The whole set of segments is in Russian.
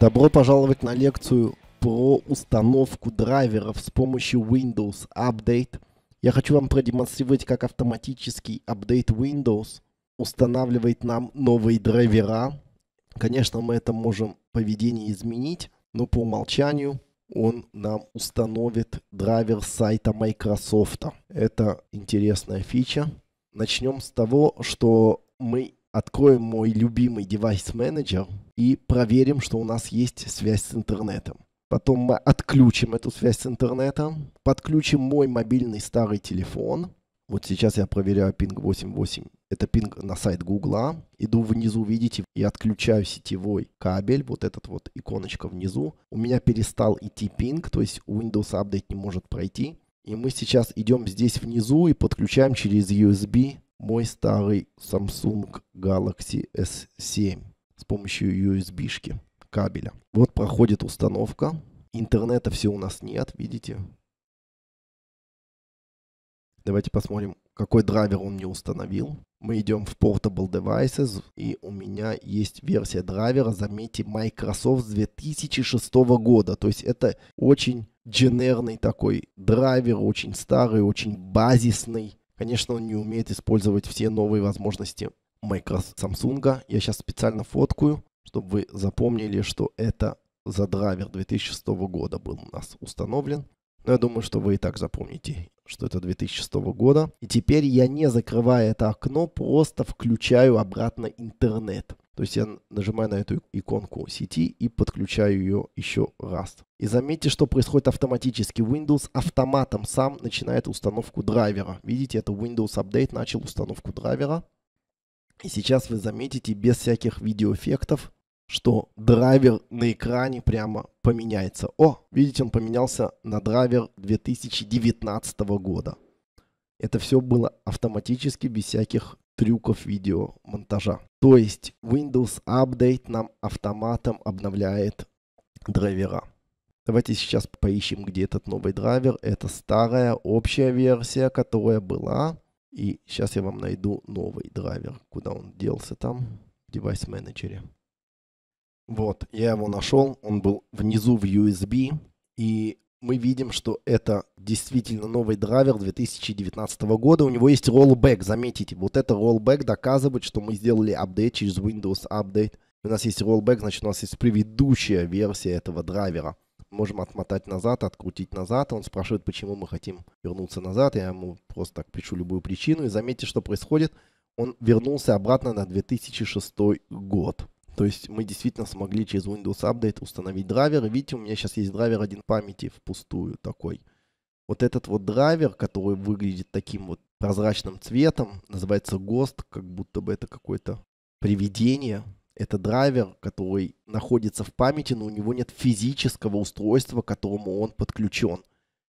Добро пожаловать на лекцию про установку драйверов с помощью Windows Update. Я хочу вам продемонстрировать, как автоматический апдейт Windows устанавливает нам новые драйвера. Конечно, мы это можем поведение изменить, но по умолчанию он нам установит драйвер сайта Microsoft. Это интересная фича. Начнем с того, что мы откроем мой любимый девайс-менеджер и проверим, что у нас есть связь с интернетом. Потом мы отключим эту связь с интернетом, подключим мой мобильный старый телефон. Вот сейчас я проверяю пинг 88. Это пинг на сайт Гугла. Иду внизу, видите, и отключаю сетевой кабель. Вот этот вот иконочка внизу. У меня перестал идти пинг, то есть Windows Update не может пройти. И мы сейчас идем здесь внизу и подключаем через USB мой старый Samsung Galaxy S7 с помощью USB-шки кабеля. Вот проходит установка. Интернета все у нас нет, видите? Давайте посмотрим, какой драйвер он мне установил. Мы идем в Portable Devices, и у меня есть версия драйвера, заметьте, Microsoft 2006 года. То есть это очень дженерный такой драйвер, очень старый, очень базисный. Конечно, он не умеет использовать все новые возможности Майка Samsung. Я сейчас специально фоткую, чтобы вы запомнили, что это за драйвер 2006 года был у нас установлен. Но я думаю, что вы и так запомните, что это 2006 года. И теперь я, не закрывая это окно, просто включаю обратно интернет. То есть я нажимаю на эту иконку сети и подключаю ее еще раз. И заметьте, что происходит автоматически. Windows автоматом сам начинает установку драйвера. Видите, это Windows Update начал установку драйвера. И сейчас вы заметите без всяких видеоэффектов, что драйвер на экране прямо поменяется. О, видите, он поменялся на драйвер 2019 года. Это все было автоматически, без всяких трюков видеомонтажа. То есть Windows Update нам автоматом обновляет драйвера. Давайте сейчас поищем, где этот новый драйвер. Это старая общая версия, которая была. И сейчас я вам найду новый драйвер. Куда он делся там? В девайс-менеджере. Вот, я его нашел. Он был внизу в USB. И мы видим, что это действительно новый драйвер 2019 года. У него есть rollback, заметите. Вот это rollback доказывает, что мы сделали апдейт через Windows Update. У нас есть rollback, значит у нас есть предыдущая версия этого драйвера. Можем отмотать назад, открутить назад. Он спрашивает, почему мы хотим вернуться назад. Я ему просто так пишу любую причину. И заметьте, что происходит. Он вернулся обратно на 2006 год. То есть мы действительно смогли через Windows Update установить драйвер. Видите, у меня сейчас есть драйвер один памяти впустую такой. Вот этот вот драйвер, который выглядит таким вот прозрачным цветом, называется ГОСТ, как будто бы это какое-то привидение. Это драйвер, который находится в памяти, но у него нет физического устройства, к которому он подключен.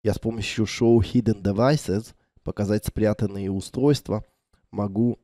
Я с помощью шоу Hidden Devices, показать спрятанные устройства, могу